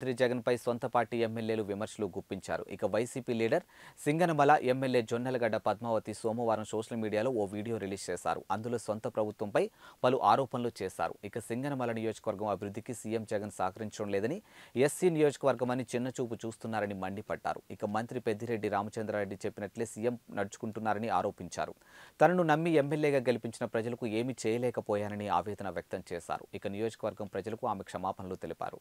మంత్రి జగన్పై సొంత పార్టీ ఎమ్మెల్యేలు విమర్శలు గుప్పించారు ఇక YCP leader Singanamala MLA Jonnalagadda Padmavathi సోమవారం సోషల్ మీడియాలో ఓ వీడియో రిలీజ్ చేశారు అందులో సొంత ప్రభుత్వంపై పలు ఆరోపణలు చేశారు ఇక సింగనమల నియోజకవర్గం అభివృద్ధికి సీఎం జగన్ సహకరించడం లేదని ఎస్సీ నియోజకవర్గం అని చిన్నచూపు చూస్తున్నారని మండిపడ్డారు ఇక మంత్రి పెద్దిరెడ్డి రామచంద్రారెడ్డి చెప్పినట్లే సీఎం నడుచుకుంటున్నారని ఆరోపించారు తనను నమ్మి ఎమ్మెల్యేగా గెలిపించిన ప్రజలకు ఏమీ చేయలేకపోయానని ఆవేదన వ్యక్తం చేశారు ఇక నియోజకవర్గం ప్రజలకు ఆమె క్షమాపణలు తెలిపారు